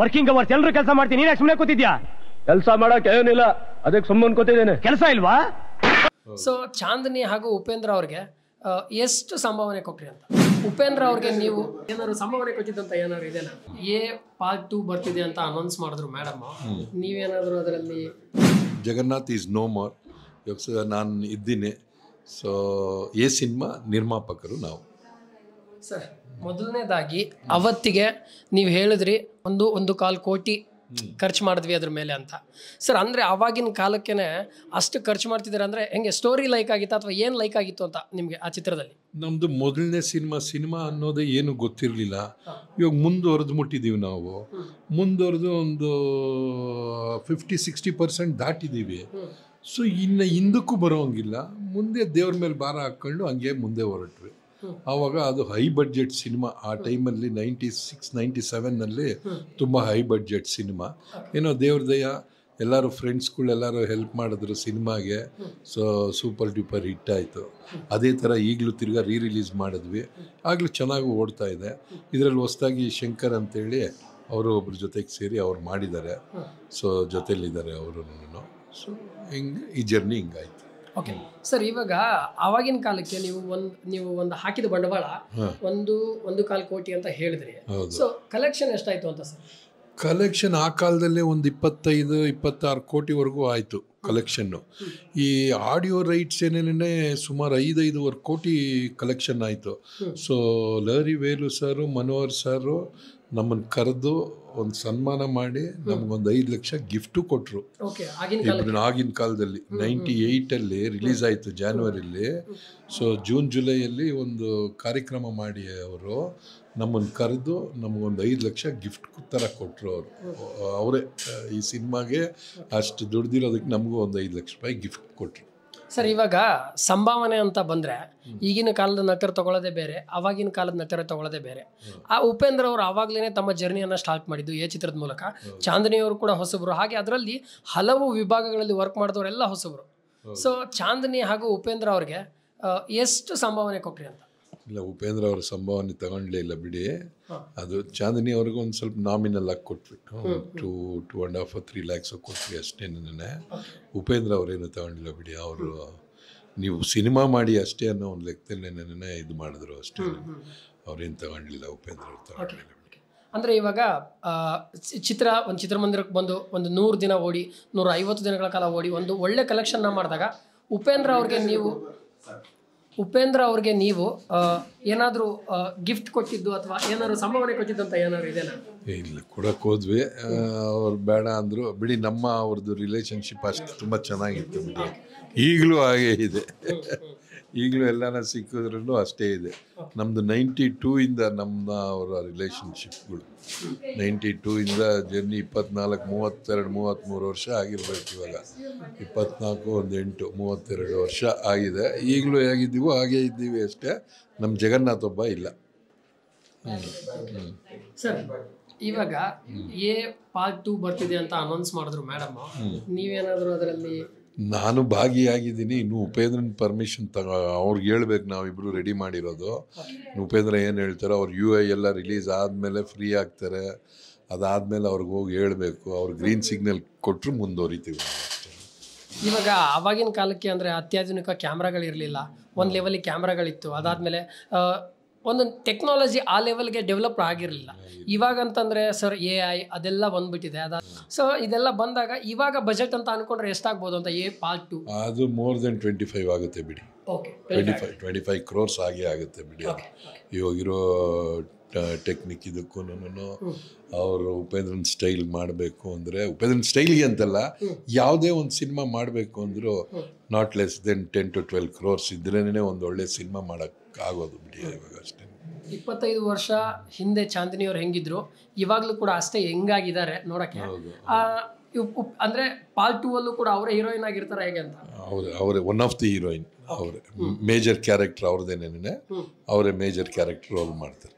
working hours ಎಲ್ಲರೂ ಕೆಲಸ ಮಾಡ್ತೀನಿ ನೀನ್ ಸುಮ್ಮನೆ ಕೂತಿದ್ಯಾ ಕೆಲಸ ಮಾಡಕ್ ಏನಿಲ್ಲ ಅದಕ್ಕೆ ಸುಮ್ಮನೆ ಕೂತಿದ್ದೇನೆ ಕೆಲಸ ಇಲ್ವಾ ಸೊ ಚಾಂದನಿ ಹಾಗೂ ಉಪೇಂದ್ರ ಅವ್ರಿಗೆ ಎಷ್ಟು ಸಂಭಾವನೆ ಕೊಟ್ರಿ ಅಂತ ಉಪೇಂದ್ರ ಅವ್ರಿಗೆ ನೀವು ಏನಾದ್ರು ಸಂಭಾವನೆ ಕೊಟ್ಟಿದ್ದಂತ ಏನಾದ್ರು ಇದೆಯಲ್ಲ ಏ ಪಾರ್ಟ್ ಟೂ ಬರ್ತಿದೆ ಅಂತ ಅನೌನ್ಸ್ ಮಾಡಿದ್ರು ಮೇಡಮ್ ನೀವೇನಾದ್ರು ಅದರಲ್ಲಿ ಜಗನ್ನಾಥ್ ಈಸ್ ನೋ ಮೋರ್ ನಾನು ಇದ್ದೀನಿ ಸೊ ಎ ಸಿನಿಮಾ ನಿರ್ಮಾಪಕರು ನಾವು ಸರ್ ಮೊದಲನೇದಾಗಿ ಅವತ್ತಿಗೆ ನೀವು ಹೇಳಿದ್ರಿ ಒಂದು ಒಂದು ಕಾಲು ಕೋಟಿ ಖರ್ಚು ಮಾಡಿದ್ವಿ ಅದ್ರ ಮೇಲೆ ಅಂತ ಸರ್ ಅಂದರೆ ಆವಾಗಿನ ಕಾಲಕ್ಕೇನೆ ಅಷ್ಟು ಖರ್ಚು ಮಾಡ್ತಿದ್ದಾರೆ ಅಂದರೆ ಹೆಂಗೆ ಸ್ಟೋರಿ ಲೈಕ್ ಆಗಿತ್ತು ಅಥವಾ ಏನು ಲೈಕ್ ಆಗಿತ್ತು ಅಂತ ನಿಮಗೆ ಆ ಚಿತ್ರದಲ್ಲಿ ನಮ್ಮದು ಮೊದಲನೇ ಸಿನಿಮಾ ಸಿನಿಮಾ ಅನ್ನೋದು ಏನು ಗೊತ್ತಿರಲಿಲ್ಲ ಇವಾಗ ಮುಂದುವರೆದು ಮುಟ್ಟಿದ್ದೀವಿ ನಾವು ಮುಂದುವರೆದು ಒಂದು ಫಿಫ್ಟಿ ಸಿಕ್ಸ್ಟಿ ಪರ್ಸೆಂಟ್ ದಾಟಿದ್ದೀವಿ ಸೊ ಇನ್ನು ಹಿಂದಕ್ಕೂ ಬರೋಂಗಿಲ್ಲ ಮುಂದೆ ದೇವ್ರ ಮೇಲೆ ಭಾರ ಹಾಕ್ಕೊಂಡು ಹಂಗೆ ಮುಂದೆ ಹೊರಟ್ವಿ ಆವಾಗ ಅದು ಹೈ ಬಡ್ಜೆಟ್ ಸಿನಿಮಾ ಆ ಟೈಮಲ್ಲಿ ನೈಂಟಿ ಸಿಕ್ಸ್ ನೈಂಟಿ ಸೆವೆನ್ನಲ್ಲಿ ತುಂಬ ಹೈ ಬಡ್ಜೆಟ್ ಸಿನಿಮಾ ಏನೋ ದೇವ್ರದಯ ಎಲ್ಲರೂ ಫ್ರೆಂಡ್ಸ್ಗಳೆಲ್ಲರೂ ಹೆಲ್ಪ್ ಮಾಡಿದ್ರು ಸಿನಿಮಾಗೆ ಸೊ ಸೂಪರ್ ಡ್ಯೂಪರ್ ಹಿಟ್ ಆಯಿತು ಅದೇ ಥರ ಈಗಲೂ ತಿರ್ಗಾ ರೀ ರಿಲೀಸ್ ಮಾಡಿದ್ವಿ ಆಗಲೂ ಚೆನ್ನಾಗಿ ಓಡ್ತಾ ಇದೆ ಇದರಲ್ಲಿ ಹೊಸ್ದಾಗಿ ಶಂಕರ್ ಅಂತೇಳಿ ಅವರು ಒಬ್ರ ಜೊತೆಗೆ ಸೇರಿ ಅವ್ರು ಮಾಡಿದ್ದಾರೆ ಸೊ ಜೊತೆಯಲ್ಲಿದ್ದಾರೆ ಅವರು ಸೊ ಹಿಂಗೆ ಈ ಜರ್ನಿ ಹಿಂಗಾಯ್ತು ಓಕೆ ಸರ್ ಇವಾಗ ಆವಾಗಿನ ಕಾಲಕ್ಕೆ ನೀವು ಒಂದು ನೀವು ಒಂದು ಹಾಕಿದ ಬಂಡವಾಳ ಒಂದು ಒಂದು ಕಾಲು ಕೋಟಿ ಅಂತ ಹೇಳಿದ್ರಿ ಸೊ ಕಲೆಕ್ಷನ್ ಎಷ್ಟಾಯ್ತು ಅಂತ ಸರ್ ಕಲೆಕ್ಷನ್ ಆ ಕಾಲದಲ್ಲಿ ಒಂದು ಇಪ್ಪತ್ತೈದು ಇಪ್ಪತ್ತಾರು ಕೋಟಿವರೆಗೂ ಆಯಿತು ಕಲೆಕ್ಷನ್ನು ಈ ಆಡಿಯೋ ರೈಟ್ಸ್ ಏನೇನೇ ಸುಮಾರು ಐದೈದುವರೆ ಕೋಟಿ ಕಲೆಕ್ಷನ್ ಆಯಿತು so Lahari Velu sir Manohar sir ನಮ್ಮನ್ನು ಕರೆದು ಒಂದು ಸನ್ಮಾನ ಮಾಡಿ ನಮಗೊಂದು ಐದು ಲಕ್ಷ ಗಿಫ್ಟು ಕೊಟ್ಟರು ಆಗಿನ ಕಾಲದಲ್ಲಿ ನೈಂಟಿ ಏಯ್ಟಲ್ಲಿ ರಿಲೀಸ್ ಆಯಿತು ಜಾನ್ವರಿಲಿ ಸೊ ಜೂನ್ ಜುಲೈಯಲ್ಲಿ ಒಂದು ಕಾರ್ಯಕ್ರಮ ಮಾಡಿ ಅವರು ನಮ್ಮನ್ನು ಕರೆದು ನಮಗೊಂದು ಐದು ಲಕ್ಷ ಗಿಫ್ಟ್ ಥರ ಕೊಟ್ಟರು ಅವರು ಅವರೇ ಈ ಸಿನಿಮಾಗೆ ಅಷ್ಟು ದುಡ್ದಿರೋದಕ್ಕೆ ನಮಗೂ ಒಂದು ಐದು ಲಕ್ಷ ರೂಪಾಯಿ ಗಿಫ್ಟ್ ಕೊಟ್ಟರು ಸರ್ ಇವಾಗ ಸಂಭಾವನೆ ಅಂತ ಬಂದರೆ ಈಗಿನ ಕಾಲದ ನಟರು ತಗೊಳ್ಳೋದೇ ಬೇರೆ ಅವಾಗಿನ ಕಾಲದ ನಟರು ತಗೊಳ್ಳೋದೇ ಬೇರೆ ಆ ಉಪೇಂದ್ರ ಅವರು ಆವಾಗಲೇ ತಮ್ಮ ಜರ್ನಿಯನ್ನು ಸ್ಟಾರ್ಟ್ ಮಾಡಿದ್ದು ಎ ಚಿತ್ರದ ಮೂಲಕ ಚಾಂದಿನಿಯವರು ಕೂಡ ಹೊಸಬರು ಹಾಗೆ ಅದರಲ್ಲಿ ಹಲವು ವಿಭಾಗಗಳಲ್ಲಿ ವರ್ಕ್ ಮಾಡಿದವರೆಲ್ಲ ಹೊಸಬರು ಸೊ ಚಾಂದಿನಿ ಹಾಗೂ ಉಪೇಂದ್ರ ಅವ್ರಿಗೆ ಎಷ್ಟು ಸಂಭಾವನೆ ಕೊಟ್ರಿ ಅಂತ ಇಲ್ಲ ಉಪೇಂದ್ರ ಅವರ ಸಂಭವನ ತಗೊಂಡ್ಲೇ ಇಲ್ಲ ಬಿಡಿ ಅದು ಚಾಂದಿನಿ ಅವ್ರಿಗೂ ಒಂದು ಸ್ವಲ್ಪ ನಾಮಿನಲ್ ಆಗಿ ಕೊಟ್ಬಿಟ್ಟು two two and half three lakhs ಕೊಟ್ವಿ ಅಷ್ಟೇ ಉಪೇಂದ್ರ ಅವರೇನು ತಗೊಂಡಿಲ್ಲ ಬಿಡಿ ಅವರು ನೀವು ಸಿನಿಮಾ ಮಾಡಿ ಅಷ್ಟೇ ಅನ್ನೋ ಒಂದು ಲೆಕ್ಕದಲ್ಲಿ ನನ್ನೇ ಇದು ಮಾಡಿದ್ರು ಅಷ್ಟೇ ಅವ್ರೇನು ತಗೊಂಡಿಲ್ಲ ಉಪೇಂದ್ರ ಅವ್ರು ತಗೊಂಡಿಲ್ಲ ಅಂದರೆ ಇವಾಗ ಚಿತ್ರ ಒಂದು ಚಿತ್ರಮಂದಿರಕ್ಕೆ ಬಂದು ಒಂದು ನೂರು ದಿನ ಓಡಿ ನೂರ ಐವತ್ತು ದಿನಗಳ ಕಾಲ ಓಡಿ ಒಂದು ಒಳ್ಳೆ ಕಲೆಕ್ಷನ್ನ ಮಾಡಿದಾಗ ಉಪೇಂದ್ರ ಅವ್ರಿಗೆ ನೀವು ಉಪೇಂದ್ರ ಅವ್ರಿಗೆ ನೀವು ಏನಾದರೂ ಗಿಫ್ಟ್ ಕೊಟ್ಟಿದ್ದು ಅಥವಾ ಏನಾದರೂ ಸಂಭಾವನೆ ಕೊಟ್ಟಿದ್ದು ಅಂತ ಏನಾದ್ರು ಇಲ್ಲ ಕೊಡಕ್ಕೆ ಹೋದ್ವಿ ಅವ್ರು ಬೇಡ ಅಂದರು ಬಿಡಿ ನಮ್ಮ ಅವ್ರದ್ದು ರಿಲೇಶನ್ಶಿಪ್ ಅಷ್ಟು ತುಂಬ ಚೆನ್ನಾಗಿತ್ತು ಈಗಲೂ ಹಾಗೆ ಇದೆ ಈಗಲೂ ಎಲ್ಲಾನ ಸಿಕ್ಕಿದ್ರೂ ಅಷ್ಟೇ ಇದೆ ನಮ್ಮದು ನೈಂಟಿ ಟೂ ಇಂದ ನಮ್ಮ ಅವರ ರಿಲೇಷನ್ಶಿಪ್ಗಳು ನೈಂಟಿ ಟೂ ಇಂದ ಜರ್ನಿ ಇಪ್ಪತ್ನಾಲ್ಕು ಮೂವತ್ತೆರಡು ಮೂವತ್ತ್ಮೂರು ವರ್ಷ ಆಗಿರ್ಬೇಕು ಇವಾಗ ಇಪ್ಪತ್ನಾಲ್ಕು ಒಂದು ಎಂಟು ಮೂವತ್ತೆರಡು ವರ್ಷ ಆಗಿದೆ ಈಗಲೂ ಹೇಗಿದ್ದೀವೋ ಹಾಗೇ ಇದ್ದೀವಿ ಅಷ್ಟೇ ನಮ್ಮ ಜಗನ್ನಾಥ ಒಬ್ಬ ಇಲ್ಲ ಸರ್ ಇವಾಗ ಎ ಪಾರ್ಟ್ ಟೂ ಬರ್ತಿದೆ ಅಂತ ಅನೌನ್ಸ್ ಮಾಡಿದ್ರು ಮೇಡಮ್ ನೀವೇನಾದರೂ ಅದರಲ್ಲಿ ನಾನು ಭಾಗಿಯಾಗಿದ್ದೀನಿ ಇನ್ನು ಉಪೇಂದ್ರನ ಪರ್ಮಿಷನ್ ತಗೋ ಅವ್ರಿಗೆ ಹೇಳ್ಬೇಕು ನಾವಿಬ್ಬರು ರೆಡಿ ಮಾಡಿರೋದು ಉಪೇಂದ್ರ ಏನು ಹೇಳ್ತಾರೋ ಅವ್ರು ಯು ಐ ಎಲ್ಲ ರಿಲೀಸ್ ಆದಮೇಲೆ ಫ್ರೀ ಆಗ್ತಾರೆ ಅದಾದಮೇಲೆ ಅವ್ರಿಗೆ ಹೋಗಿ ಹೇಳಬೇಕು ಅವ್ರು ಗ್ರೀನ್ ಸಿಗ್ನಲ್ ಕೊಟ್ಟರು ಮುಂದುವರಿತೀವಿ ಇವಾಗ ಆವಾಗಿನ ಕಾಲಕ್ಕೆ ಅಂದರೆ ಅತ್ಯಾಧುನಿಕ ಕ್ಯಾಮ್ರಾಗಳಿರಲಿಲ್ಲ ಒಂದು ಲೆವೆಲಿಗೆ ಕ್ಯಾಮ್ರಾಗಳಿತ್ತು ಅದಾದಮೇಲೆ ಒಂದು ಟೆಕ್ನಾಲಜಿ ಆ ಲೆವೆಲ್ಗೆ ಡೆವಲಪ್ ಆಗಿರಲಿಲ್ಲ ಇವಾಗ ಅಂತಂದರೆ ಸರ್ ಎ ಐ ಅದೆಲ್ಲ ಬಂದ್ಬಿಟ್ಟಿದೆ ಅದ ಸೊ ಇದೆಲ್ಲ ಬಂದಾಗ ಇವಾಗ ಬಜೆಟ್ ಅಂತ ಅನ್ಕೊಂಡ್ರೆ ಎಷ್ಟಾಗ್ಬೋದು ಅಂತ ಎ ಪಾರ್ಟ್ ಟು ಅದು ಮೋರ್ ದೆನ್ ಟ್ವೆಂಟಿ ಫೈವ್ ಆಗುತ್ತೆ ಬಿಡಿ okay twenty five twenty five crores ಆಗೇ ಆಗುತ್ತೆ ಬಿಡಿ ಇವಾಗಿರೋ ಟೆಕ್ನಿಕ್ ಇದಕ್ಕೂ ಅವರು ಉಪೇಂದ್ರನ್ ಸ್ಟೈಲ್ ಮಾಡಬೇಕು ಅಂದರೆ ಉಪೇಂದ್ರನ್ ಸ್ಟೈಲ್ಗೆ ಅಂತಲ್ಲ ಯಾವುದೇ ಒಂದು ಸಿನಿಮಾ ಮಾಡಬೇಕು ಅಂದರೂ not less than ten to twelve crores ಇದ್ರೇ ಒಂದು ಒಳ್ಳೆ ಸಿನಿಮಾ ಮಾಡೋಕ್ಕೆ ಆಗೋದು ಬಿಡಿ ಅಷ್ಟೇ ಇಪ್ಪತ್ತೈದು ವರ್ಷ ಹಿಂದೆ ಚಾಂದಿನಿ ಅವ್ರು ಹೆಂಗಿದ್ರು ಇವಾಗಲೂ ಕೂಡ ಅಷ್ಟೇ ಹೆಂಗಾಗಿದ್ದಾರೆ ನೋಡಕ್ಕೆ ಅಂದ್ರೆ ಪಾರ್ಟ್ ಟೂ ಅಲ್ಲೂ ಕೂಡ ಅವರೇ ಹೀರೋಯಿನ್ ಆಗಿರ್ತಾರೆ ಹೇಗೆ ಅಂತ ಹೌದು ಅವರೇ ಒನ್ ಆಫ್ ದಿ ಹೀರೋಯಿನ್ ಅವರೇ ಮೇಜರ್ ಕ್ಯಾರೆಕ್ಟರ್ ಅವ್ರದ್ದೇನೇನೆ ಅವರೇ ಮೇಜರ್ ಕ್ಯಾರೆಕ್ಟರ್ ರೋಲ್ ಮಾಡ್ತಾರೆ